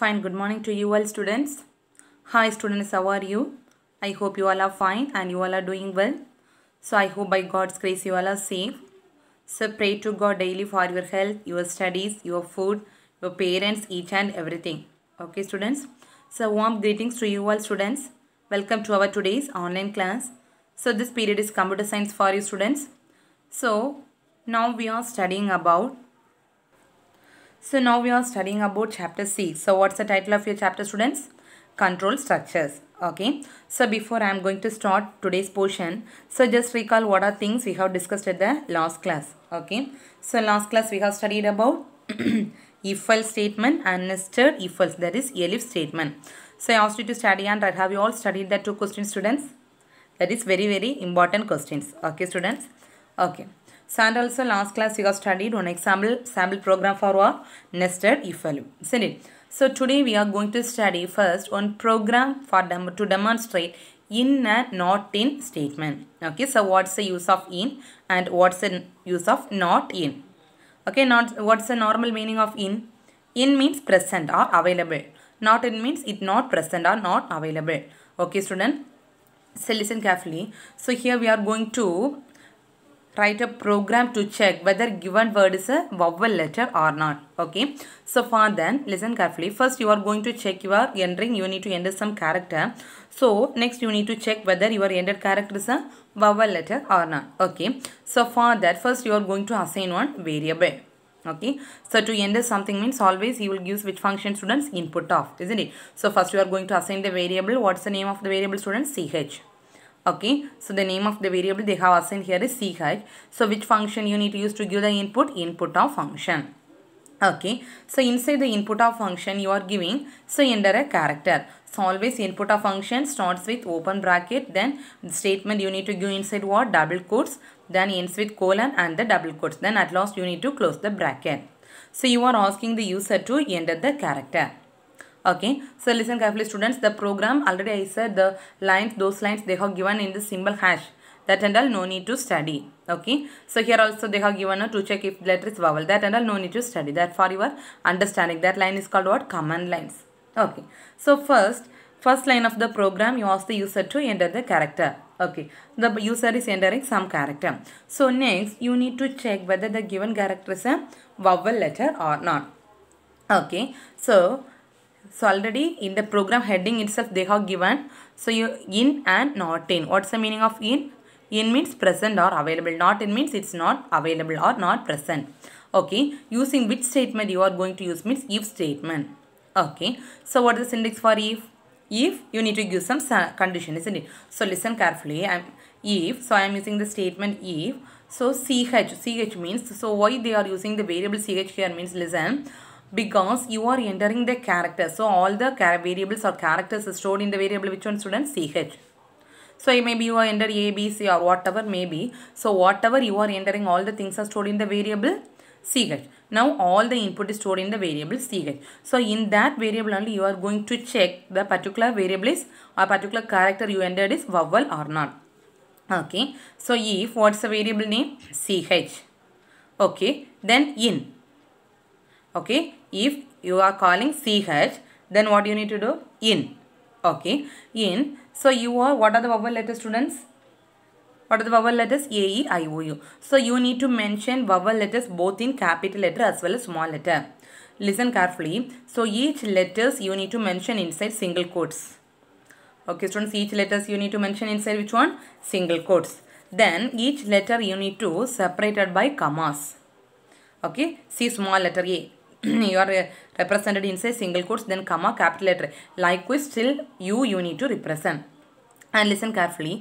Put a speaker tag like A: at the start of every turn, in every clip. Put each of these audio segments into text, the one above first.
A: Fine, good morning to you all students. Hi students, how are you? I hope you all are fine and you all are doing well. So I hope by God's grace you all are safe. So pray to God daily for your health, your studies, your food, your parents, each and everything. Okay students. So warm greetings to you all students. Welcome to our today's online class. So this period is computer science for you students. So now we are studying about so now we are studying about chapter 6. So what's the title of your chapter students? Control structures. Okay. So before I am going to start today's portion. So just recall what are things we have discussed at the last class. Okay. So last class we have studied about if-else statement and nested if-else that is elif statement. So I asked you to study and have you all studied the two questions students? That is very very important questions. Okay students. Okay. And also last class you have studied one example sample program for our nested if value. Isn't it? So today we are going to study first on program for dem to demonstrate in and not in statement. Okay, so what's the use of in and what's the use of not in? Okay, not what's the normal meaning of in? In means present or available. Not in means it not present or not available. Okay, student. So listen carefully. So here we are going to write a program to check whether given word is a vowel letter or not okay so for then listen carefully first you are going to check you are entering you need to enter some character so next you need to check whether your entered character is a vowel letter or not okay so for that first you are going to assign one variable okay so to enter something means always you will use which function students input of isn't it so first you are going to assign the variable what's the name of the variable students ch okay so the name of the variable they have assigned here is c height so which function you need to use to give the input input of function okay so inside the input of function you are giving so enter a character so always input of function starts with open bracket then the statement you need to give inside what double quotes then ends with colon and the double quotes then at last you need to close the bracket so you are asking the user to enter the character okay so listen carefully students the program already i said the lines those lines they have given in the symbol hash that and all no need to study okay so here also they have given a to check if letter is vowel that and all no need to study that for your understanding that line is called what command lines okay so first first line of the program you ask the user to enter the character okay the user is entering some character so next you need to check whether the given character is a vowel letter or not okay so so already in the program heading itself they have given. So you in and not in. What's the meaning of in? In means present or available. Not in means it's not available or not present. Okay. Using which statement you are going to use means if statement. Okay. So what is the syntax for if? If you need to give some condition isn't it? So listen carefully. I'm if. So I am using the statement if. So ch. ch means. So why they are using the variable ch here means listen because you are entering the character. So all the variables or characters stored in the variable which one student CH. So maybe you are enter A, B, C or whatever maybe. So whatever you are entering all the things are stored in the variable CH. Now all the input is stored in the variable CH. So in that variable only you are going to check the particular variable is or particular character you entered is vowel or not. Okay. So if what's the variable name? CH. Okay. Then in okay if you are calling ch then what you need to do in okay in so you are what are the vowel letters students what are the vowel letters a e i o u so you need to mention vowel letters both in capital letter as well as small letter listen carefully so each letters you need to mention inside single quotes okay students each letters you need to mention inside which one single quotes then each letter you need to separated by commas okay see small letter a you are represented in say single quotes then comma capital letter likewise still you you need to represent and listen carefully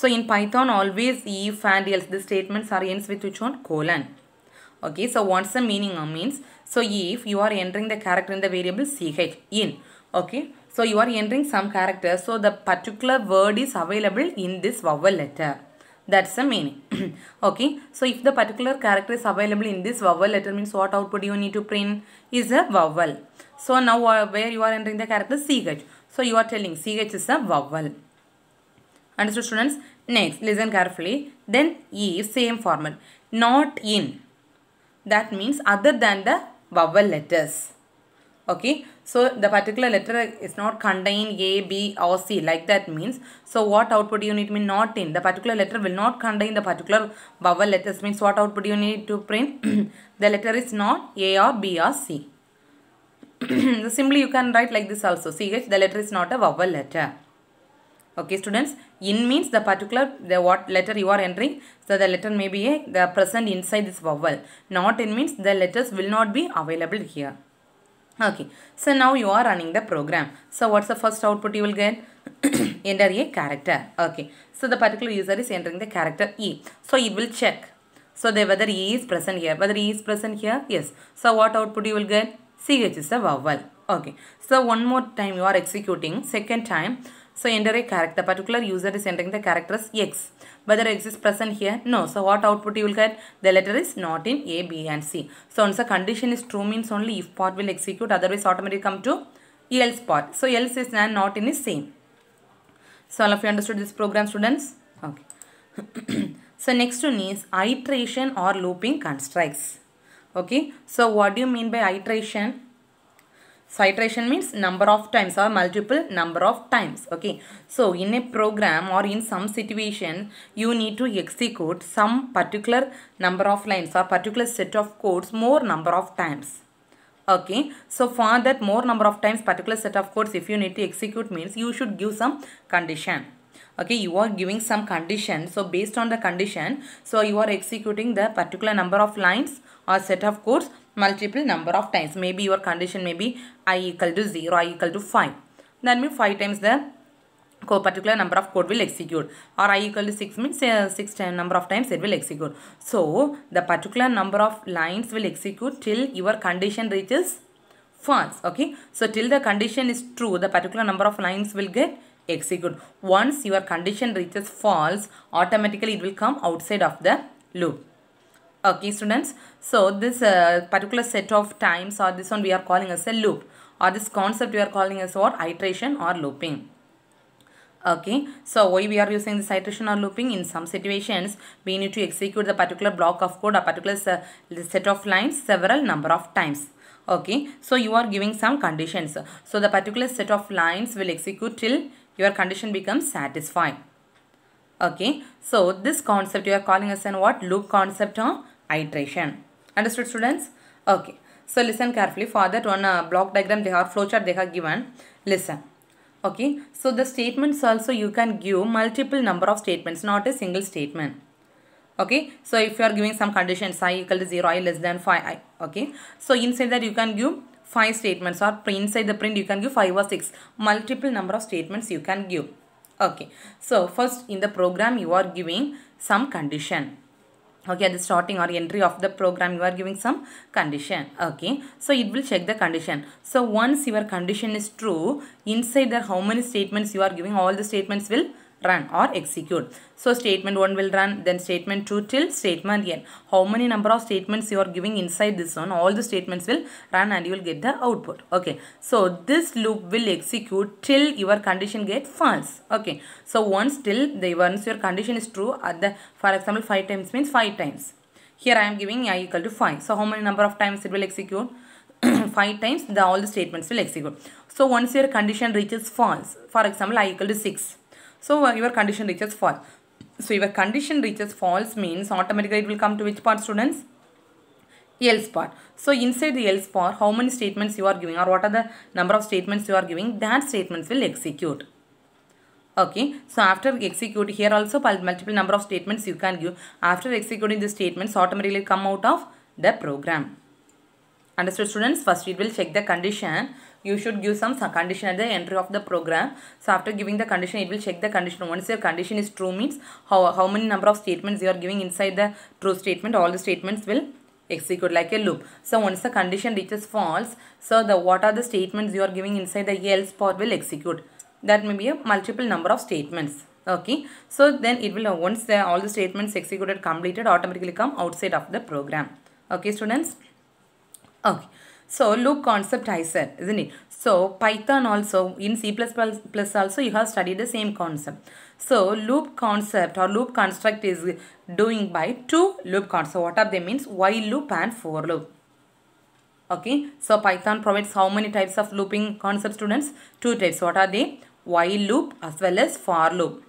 A: so in python always if and else the statements are ends with which one colon okay so what's the meaning uh, means so if you are entering the character in the variable ch in okay so you are entering some character so the particular word is available in this vowel letter that's the meaning. okay. So, if the particular character is available in this vowel letter means what output you need to print is a vowel. So, now uh, where you are entering the character CH. So, you are telling CH is a vowel. Understood students? Next, listen carefully. Then E same format. Not in. That means other than the vowel letters okay so the particular letter is not contain a b or c like that means so what output you need mean not in the particular letter will not contain the particular vowel letters means what output you need to print the letter is not a or b or c simply you can write like this also ch the letter is not a vowel letter okay students in means the particular the what letter you are entering so the letter may be a, the present inside this vowel not in means the letters will not be available here Okay, so now you are running the program. So what's the first output you will get? Enter a character. Okay, so the particular user is entering the character E. So it will check. So the whether E is present here. Whether E is present here? Yes. So what output you will get? CH is a vowel. Okay, so one more time you are executing. Second time. So enter a character. Particular user is entering the characters X. Whether X is present here? No. So what output you will get? The letter is not in A, B and C. So once the condition is true means only if part will execute otherwise automatically come to else part. So else is not in the same. So all of you understood this program students? Okay. so next one is iteration or looping constructs. Okay. So what do you mean by iteration? Citation means number of times or multiple number of times. Okay. So, in a program or in some situation, you need to execute some particular number of lines or particular set of codes more number of times. Okay. So, for that more number of times particular set of codes if you need to execute means you should give some condition. Okay. You are giving some condition. So, based on the condition, so you are executing the particular number of lines or set of codes multiple number of times. Maybe your condition may be i equal to 0, i equal to 5. That means 5 times the particular number of code will execute or i equal to 6 means uh, 6 time number of times it will execute. So, the particular number of lines will execute till your condition reaches false. Okay. So, till the condition is true, the particular number of lines will get execute. Once your condition reaches false, automatically it will come outside of the loop. Okay students, so this uh, particular set of times or this one we are calling as a loop or this concept we are calling as what iteration or looping. Okay, so why we are using this iteration or looping? In some situations, we need to execute the particular block of code or particular set of lines several number of times okay so you are giving some conditions so the particular set of lines will execute till your condition becomes satisfied okay so this concept you are calling as an what loop concept huh? iteration. Understood students? Okay. So listen carefully. For that one uh, block diagram they have flowchart they have given. Listen. Okay. So the statements also you can give multiple number of statements not a single statement. Okay. So if you are giving some conditions i equal to 0, i less than 5, i. Okay. So inside that you can give 5 statements or inside the print you can give 5 or 6. Multiple number of statements you can give. Okay. So first in the program you are giving some condition okay at the starting or entry of the program you are giving some condition okay so it will check the condition so once your condition is true inside there how many statements you are giving all the statements will run or execute. So statement 1 will run, then statement 2 till statement n. How many number of statements you are giving inside this one, all the statements will run and you will get the output. Okay. So this loop will execute till your condition get false. Okay. So once till the once your condition is true at the for example 5 times means 5 times. Here I am giving i equal to 5. So how many number of times it will execute? 5 times the all the statements will execute. So once your condition reaches false, for example i equal to 6 so uh, your condition reaches false. So if a condition reaches false means automatically it will come to which part students? else part. So inside the else part, how many statements you are giving or what are the number of statements you are giving, that statements will execute. Okay, so after execute, here also multiple number of statements you can give. After executing the statements, automatically come out of the program. Understood students? First, it will check the condition you should give some condition at the entry of the program. So after giving the condition, it will check the condition. Once your condition is true means how, how many number of statements you are giving inside the true statement, all the statements will execute like a loop. So once the condition reaches false, so the what are the statements you are giving inside the else part will execute. That may be a multiple number of statements. Okay. So then it will once the, all the statements executed completed automatically come outside of the program. Okay students. Okay. So loop concept I said, isn't it? So Python also, in C++ plus also you have studied the same concept. So loop concept or loop construct is doing by two loop concepts. So what are they means? While loop and for loop. Okay, so Python provides how many types of looping concept students? Two types. What are they? While loop as well as for loop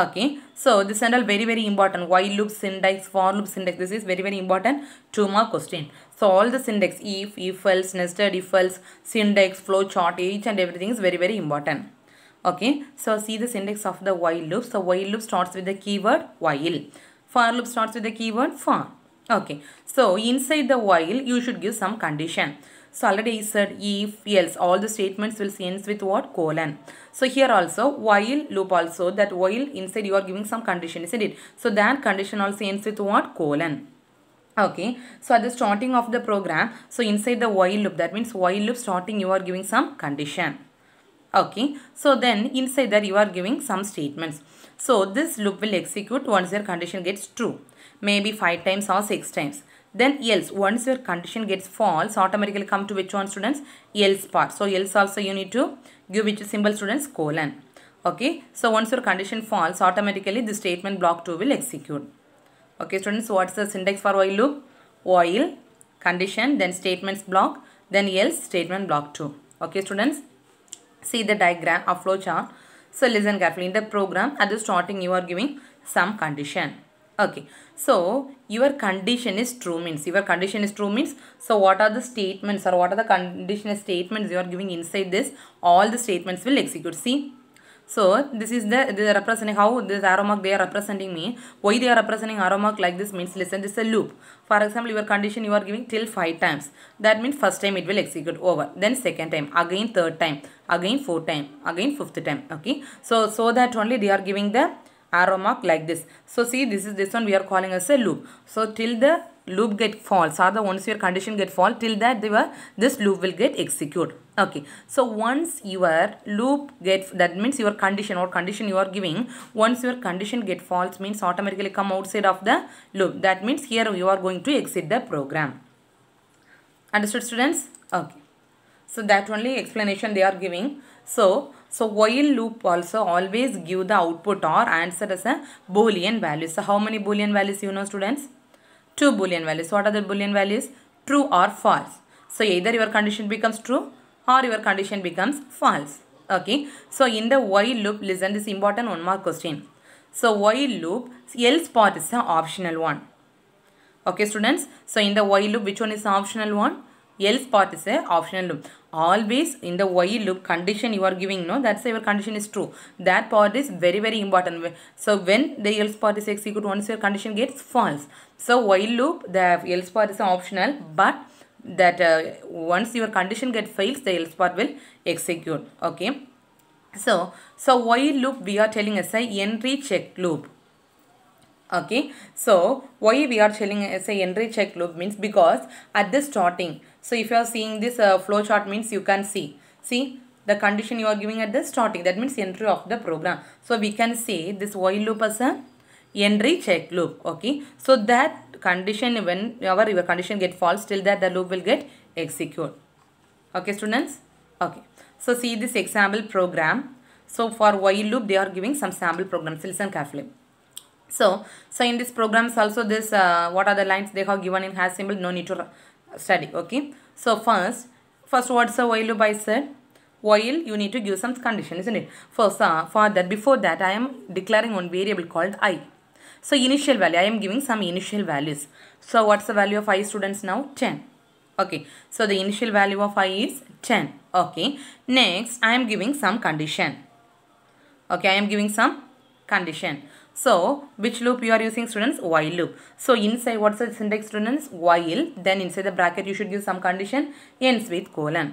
A: okay so this and all very very important while loop syntax for loop syntax this is very very important two mark question so all the syntax if if else nested if else syntax flow chart each and everything is very very important okay so see the syntax of the while loop so while loop starts with the keyword while for loop starts with the keyword for okay so inside the while you should give some condition so already said if, else, all the statements will ends with what? Colon. So here also while loop also that while inside you are giving some condition isn't it? So that condition also ends with what? Colon. Okay, so at the starting of the program, so inside the while loop, that means while loop starting you are giving some condition. Okay, so then inside that you are giving some statements. So this loop will execute once your condition gets true, maybe 5 times or 6 times. Then else, once your condition gets false, automatically come to which one students? Else part. So else also you need to give which symbol students? Colon. Okay. So once your condition false, automatically the statement block 2 will execute. Okay students, what's the syntax for while loop? While, condition, then statements block, then else, statement block 2. Okay students, see the diagram of flow chart. So listen carefully. In the program, at the starting you are giving some condition okay so your condition is true means your condition is true means so what are the statements or what are the conditional statements you are giving inside this all the statements will execute see so this is the they are representing how this arrow mark they are representing me. Why they are representing arrow mark like this means listen this is a loop. For example your condition you are giving till 5 times. That means first time it will execute over. Then second time again third time again fourth time again fifth time okay. So so that only they are giving the arrow mark like this. So see this is this one we are calling as a loop. So till the loop get false or the once your condition get false till that they were this loop will get execute okay so once your loop get that means your condition or condition you are giving once your condition get false means automatically come outside of the loop that means here you are going to exit the program understood students okay so that only explanation they are giving so so while loop also always give the output or answer as a boolean value. So how many boolean values you know students? Two boolean values. What are the boolean values? True or false. So either your condition becomes true or your condition becomes false. Okay. So in the while loop listen this important one more question. So while loop else part is the optional one. Okay students. So in the while loop which one is optional one? else part is a optional loop always in the while loop condition you are giving no that's your condition is true that part is very very important so when the else part is executed once your condition gets false so while loop the else part is optional but that uh, once your condition get fails the else part will execute okay so so while loop we are telling as a entry check loop okay so why we are telling a entry check loop means because at the starting so if you are seeing this uh, flow chart means you can see see the condition you are giving at the starting that means entry of the program so we can say this while loop as a entry check loop okay so that condition when our your condition get false till that the loop will get execute okay students okay so see this example program so for while loop they are giving some sample programs listen carefully so, so in this programs also this uh, what are the lines they have given in hash symbol no need to study okay. So first first what's a while loop I said while you need to give some condition isn't it. First uh, for that before that I am declaring one variable called i. So initial value I am giving some initial values. So what's the value of i students now 10 okay. So the initial value of i is 10 okay. Next I am giving some condition okay I am giving some condition so, which loop you are using students? While loop. So, inside what's the syntax students? While. Then inside the bracket you should give some condition. Ends with colon.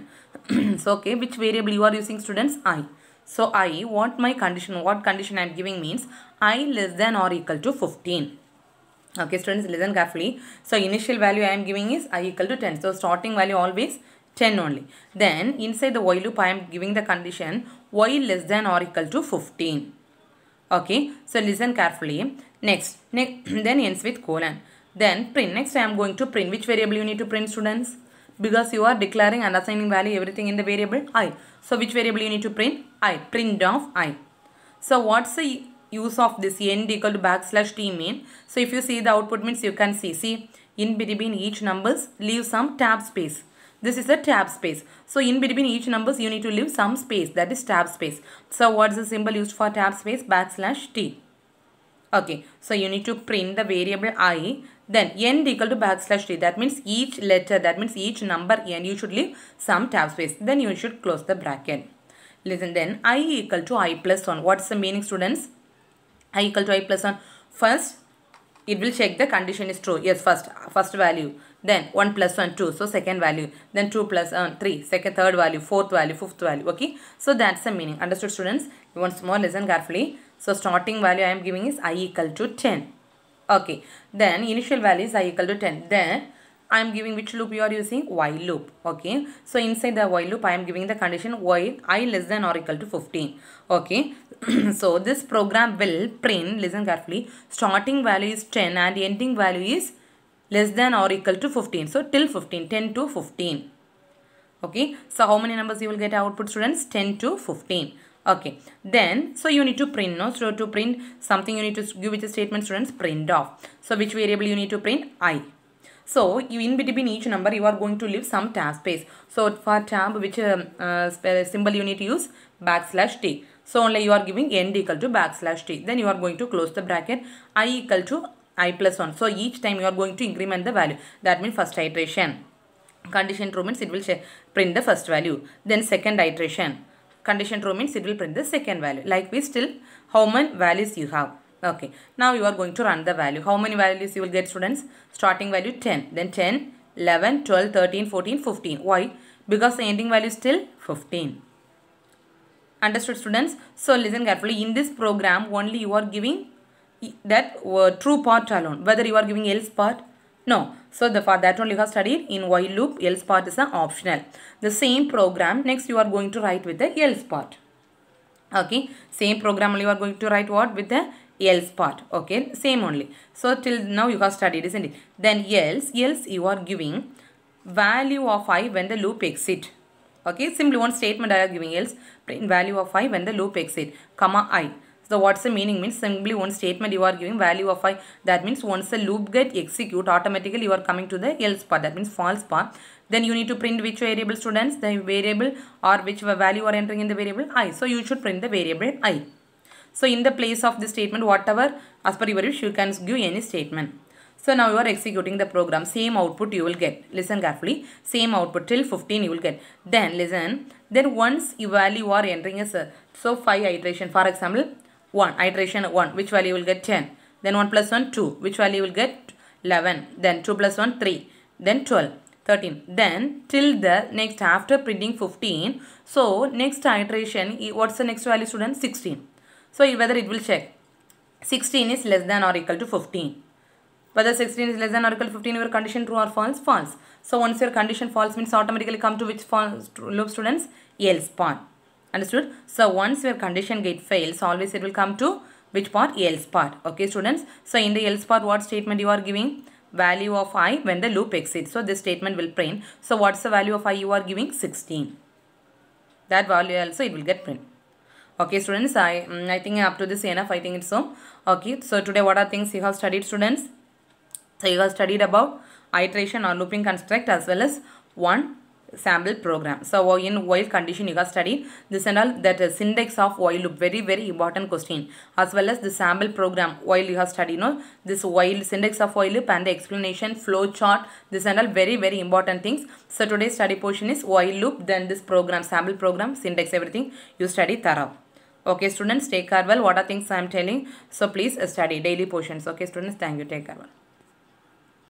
A: so, okay. Which variable you are using students? I. So, I. What my condition? What condition I am giving means? I less than or equal to 15. Okay students listen carefully. So initial value I am giving is I equal to 10. So starting value always 10 only. Then inside the while loop I am giving the condition while less than or equal to 15. Okay, so listen carefully. Next, ne then ends with colon. Then print. Next I am going to print. Which variable you need to print students? Because you are declaring and assigning value everything in the variable i. So which variable you need to print? i. Print of i. So what's the use of this end equal to backslash t mean? So if you see the output means you can see. See in between each numbers leave some tab space. This is a tab space. So in between each numbers you need to leave some space that is tab space. So what's the symbol used for tab space? Backslash t. Okay, so you need to print the variable i. Then n equal to backslash t. That means each letter, that means each number n, you should leave some tab space. Then you should close the bracket. Listen then, i equal to i plus 1. What's the meaning students? i equal to i plus 1. First, it will check the condition is true. Yes, first, first value. Then 1 plus 1, 2. So second value. Then 2 plus uh three, third value, fourth value, fifth value. Okay. So that's the meaning. Understood students? You want more listen carefully. So starting value I am giving is i equal to 10. Okay. Then initial value is i equal to 10. Then I am giving which loop you are using? while loop. Okay. So inside the while loop I am giving the condition while i less than or equal to 15. Okay. so this program will print, listen carefully, starting value is 10 and ending value is less than or equal to 15. So till 15, 10 to 15. Okay, so how many numbers you will get output students? 10 to 15. Okay, then, so you need to print, no? So to print something you need to give which statement students print off. So which variable you need to print? I. So in between each number you are going to leave some tab space. So for tab which um, uh, uh, symbol you need to use backslash t. So only you are giving end equal to backslash t. Then you are going to close the bracket i equal to i plus 1. So each time you are going to increment the value. That means first iteration. Condition true means it will print the first value. Then second iteration. Condition true means it will print the second value. Like we still how many values you have. Okay. Now you are going to run the value. How many values you will get students? Starting value 10. Then 10, 11, 12, 13, 14, 15. Why? Because the ending value is still 15. Understood students? So listen carefully. In this program only you are giving that uh, true part alone. Whether you are giving else part? No. So the, for that one you have studied in while loop, else part is an optional. The same program, next you are going to write with the else part. Okay. Same program you are going to write what? With the else part. Okay. Same only. So till now you have studied isn't it? Then else, else you are giving value of i when the loop exit. Okay. Simply one statement I are giving else. Print value of i when the loop exit. Comma i. So what's the meaning means simply one statement you are giving value of i. That means once the loop get execute automatically you are coming to the else part that means false part. Then you need to print which variable students the variable or which value are entering in the variable i. So you should print the variable i. So in the place of the statement whatever as per your wish you can give any statement. So now you are executing the program. Same output you will get. Listen carefully. Same output till 15 you will get. Then listen. Then once you value are entering as so 5 iteration. For example 1, iteration 1, which value will get 10. Then 1 plus 1, 2, which value will get 11. Then 2 plus 1, 3. Then 12, 13. Then till the next, after printing 15, so next iteration, what's the next value student? 16. So whether it will check. 16 is less than or equal to 15. Whether 16 is less than or equal to 15, your condition true or false? False. So once your condition false means automatically come to which false loop students? Else part. Understood? So, once your condition gate fails, always it will come to which part? Else part. Okay, students? So, in the else part, what statement you are giving? Value of i when the loop exits. So, this statement will print. So, what's the value of i you are giving? 16. That value also it will get print. Okay, students, I, mm, I think up to this enough. I think it's so. Okay, so today what are things you have studied, students? So, you have studied about iteration or looping construct as well as one sample program. So oh, in while condition you can study this and all that is syntax of while loop very very important question as well as the sample program while you have studied know this while syntax of while loop and the explanation flow chart this and all very very important things. So today's study portion is while loop then this program sample program syntax everything you study thorough. Okay students take care well what are things I am telling so please study daily portions okay students thank you take care well.